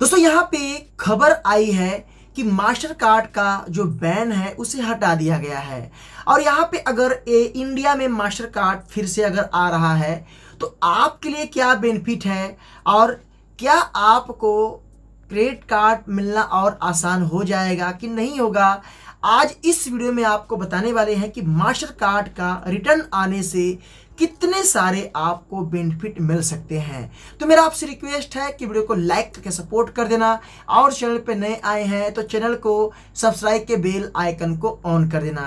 दोस्तों यहाँ पे खबर आई है कि मास्टर कार्ड का जो बैन है उसे हटा दिया गया है और यहाँ पे अगर ए इंडिया में मास्टर कार्ड फिर से अगर आ रहा है तो आपके लिए क्या बेनिफिट है और क्या आपको क्रेडिट कार्ड मिलना और आसान हो जाएगा कि नहीं होगा आज इस वीडियो में आपको बताने वाले हैं कि मास्टर कार्ड का रिटर्न आने से कितने सारे आपको बेनिफिट मिल सकते हैं तो मेरा आपसे रिक्वेस्ट है कि वीडियो को लाइक करके सपोर्ट कर देना और चैनल पर नए आए हैं तो चैनल को सब्सक्राइब के बेल आइकन को ऑन कर देना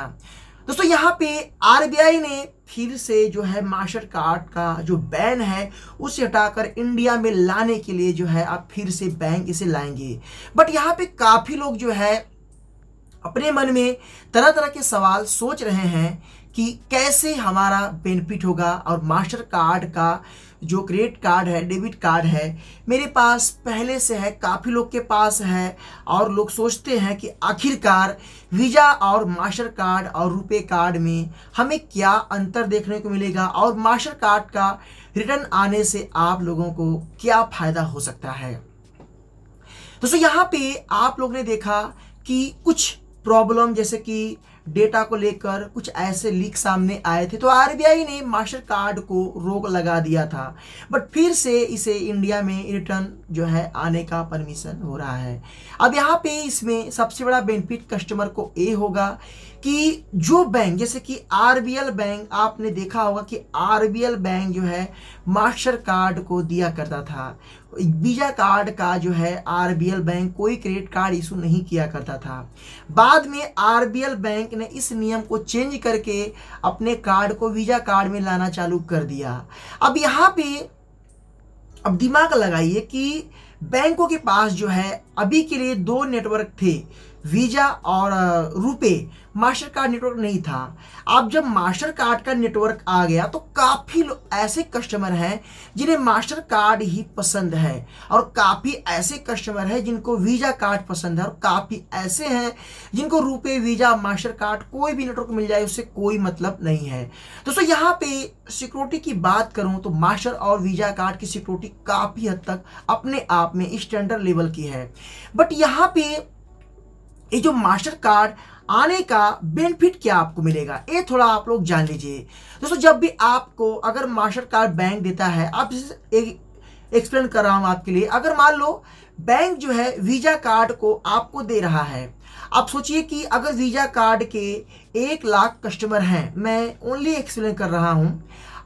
दोस्तों यहाँ पे आरबीआई ने फिर से जो है मास्टर कार्ड का जो बैन है उसे हटाकर इंडिया में लाने के लिए जो है आप फिर से बैंक इसे लाएंगे बट यहाँ पे काफ़ी लोग जो है अपने मन में तरह तरह के सवाल सोच रहे हैं कि कैसे हमारा बेनिफिट होगा और मास्टर कार्ड का जो क्रेडिट कार्ड है डेबिट कार्ड है मेरे पास पहले से है काफ़ी लोग के पास है और लोग सोचते हैं कि आखिरकार वीज़ा और मास्टर कार्ड और रुपए कार्ड में हमें क्या अंतर देखने को मिलेगा और मास्टर कार्ड का रिटर्न आने से आप लोगों को क्या फ़ायदा हो सकता है दोस्तों यहाँ पे आप लोग ने देखा कि कुछ प्रॉब्लम जैसे कि डेटा को लेकर कुछ ऐसे लीक सामने आए थे तो आरबीआई ने मास्टर कार्ड को रोक लगा दिया था बट फिर से इसे इंडिया में रिटर्न जो है आने का परमिशन हो रहा है अब यहाँ पे इसमें सबसे बड़ा बेनिफिट कस्टमर को ये होगा कि जो बैंक जैसे कि आरबीएल बैंक आपने देखा होगा कि आरबीएल बैंक जो है मास्टर कार्ड को दिया करता था वीज़ा कार्ड का जो है आरबीएल बैंक कोई क्रेडिट कार्ड इशू नहीं किया करता था बाद में आरबीएल बैंक ने इस नियम को चेंज करके अपने कार्ड को वीज़ा कार्ड में लाना चालू कर दिया अब यहाँ पे अब दिमाग लगाइए कि बैंकों के पास जो है अभी के लिए दो नेटवर्क थे वीज़ा और रुपे मास्टर कार्ड नेटवर्क नहीं था अब जब मास्टर कार्ड का नेटवर्क आ गया तो काफ़ी ऐसे कस्टमर हैं जिन्हें मास्टर कार्ड ही पसंद है और काफ़ी ऐसे कस्टमर हैं जिनको वीज़ा कार्ड पसंद है और काफ़ी ऐसे हैं जिनको रुपए वीज़ा मास्टर कार्ड कोई भी नेटवर्क मिल जाए उससे कोई मतलब नहीं है दोस्तों तो यहाँ पे सिक्योरिटी की बात करूँ तो मास्टर और वीज़ा कार्ड की सिक्योरिटी काफ़ी हद तक अपने आप में स्टैंडर्ड लेवल की है बट यहाँ पे ये जो मास्टर कार्ड आने का बेनिफिट क्या आपको मिलेगा ये थोड़ा आप लोग जान लीजिए दोस्तों जब भी आपको अगर मास्टर कार्ड बैंक देता है आप जैसे एक एक्सप्लेन कर रहा हूँ आपके लिए अगर मान लो बैंक जो है वीज़ा कार्ड को आपको दे रहा है आप सोचिए कि अगर वीज़ा कार्ड के एक लाख कस्टमर हैं मैं ओनली एक्सप्लेन कर रहा हूँ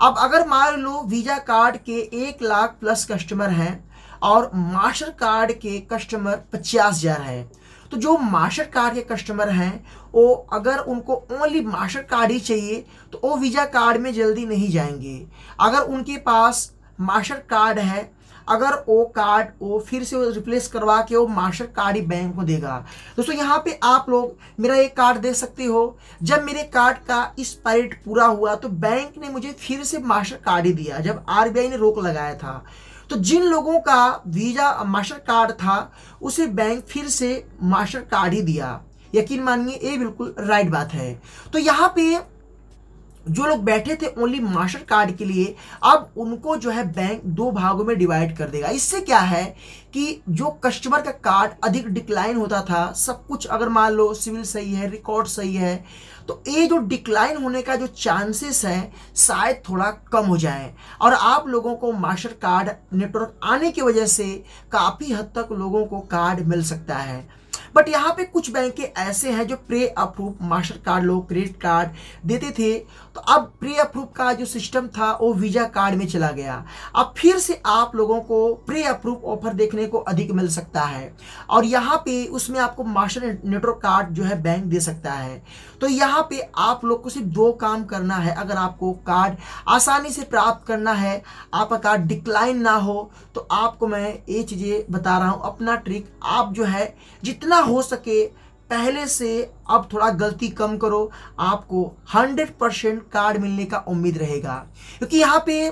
अब अगर मान लो वीज़ा कार्ड के एक लाख प्लस कस्टमर हैं और मास्टर कार्ड के कस्टमर पचास हज़ार हैं तो जो मास्टर कार्ड के कस्टमर हैं वो अगर उनको ओनली मास्टर कार्ड ही चाहिए तो वो वीज़ा कार्ड में जल्दी नहीं जाएंगे अगर उनके पास मास्टर कार्ड है अगर वो कार्ड वो फिर से वो रिप्लेस करवा के वो मास्टर कार्ड ही बैंक को देगा दोस्तों यहाँ पे आप लोग मेरा एक कार्ड दे सकते हो जब मेरे कार्ड का इस पैरिट पूरा हुआ तो बैंक ने मुझे फिर से मास्टर कार्ड ही दिया जब आरबीआई ने रोक लगाया था तो जिन लोगों का वीज़ा मास्टर कार्ड था उसे बैंक फिर से मास्टर कार्ड ही दिया यकीन मानिए ये बिल्कुल राइट बात है तो यहाँ पे जो लोग बैठे थे ओनली मास्टर कार्ड के लिए अब उनको जो है बैंक दो भागों में डिवाइड कर देगा इससे क्या है कि जो कस्टमर का कार्ड अधिक डिक्लाइन होता था सब कुछ अगर मान लो सिविल सही है रिकॉर्ड सही है तो ये जो डिक्लाइन होने का जो चांसेस है शायद थोड़ा कम हो जाए और आप लोगों को मास्टर कार्ड नेटवर्क आने की वजह से काफ़ी हद तक लोगों को कार्ड मिल सकता है बट यहाँ पे कुछ बैंक ऐसे हैं जो प्रे अप्रूव मास्टर कार्ड लोग क्रेडिट कार्ड देते थे तो अब प्रे अप्रूव का जो सिस्टम था वो वीज़ा कार्ड में चला गया अब फिर से आप लोगों को प्रे अप्रूव ऑफर देखने को अधिक मिल सकता है और यहाँ पे उसमें आपको मास्टर नेटवर्क कार्ड जो है बैंक दे सकता है तो यहाँ पे आप लोग को सिर्फ दो काम करना है अगर आपको कार्ड आसानी से प्राप्त करना है आपका कार्ड डिक्लाइन ना हो तो आपको मैं ये चीज़ें बता रहा हूँ अपना ट्रिक आप जो है जितना हो सके पहले से अब थोड़ा गलती कम करो आपको 100 परसेंट कार्ड मिलने का उम्मीद रहेगा क्योंकि यहाँ पे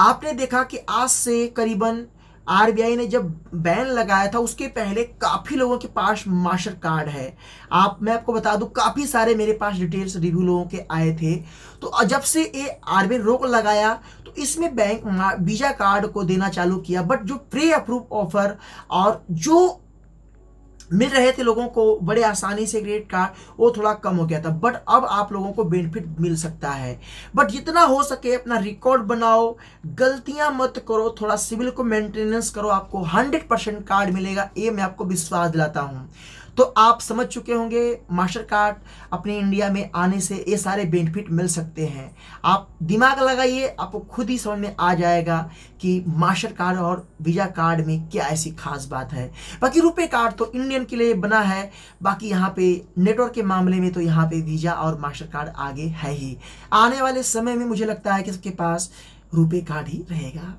आपने देखा कि आज से करीबन आरबीआई ने जब बैन लगाया था उसके पहले काफ़ी लोगों के पास मास्टर कार्ड है आप मैं आपको बता दूं काफ़ी सारे मेरे पास डिटेल्स रिव्यू लोगों के आए थे तो जब से ये आरबीआई रोक लगाया तो इसमें बैंक वीज़ा कार्ड को देना चालू किया बट जो प्री अप्रूव ऑफर और जो मिल रहे थे लोगों को बड़े आसानी से क्रेडिट कार्ड वो थोड़ा कम हो गया था बट अब आप लोगों को बेनिफिट मिल सकता है बट जितना हो सके अपना रिकॉर्ड बनाओ गलतियां मत करो थोड़ा सिविल को मेंटेनेंस करो आपको हंड्रेड परसेंट कार्ड मिलेगा ये मैं आपको विश्वास दिलाता हूँ तो आप समझ चुके होंगे मास्टर कार्ड अपने इंडिया में आने से ये सारे बेनिफिट मिल सकते हैं आप दिमाग लगाइए आपको खुद ही समझ में आ जाएगा कि मास्टर कार्ड और वीज़ा कार्ड में क्या ऐसी खास बात है बाकी रुपए कार्ड तो इंडियन के लिए बना है बाकी यहाँ पे नेटवर्क के मामले में तो यहाँ पे वीज़ा और मास्टर कार्ड आगे है ही आने वाले समय में मुझे लगता है कि सबके पास रुपए कार्ड ही रहेगा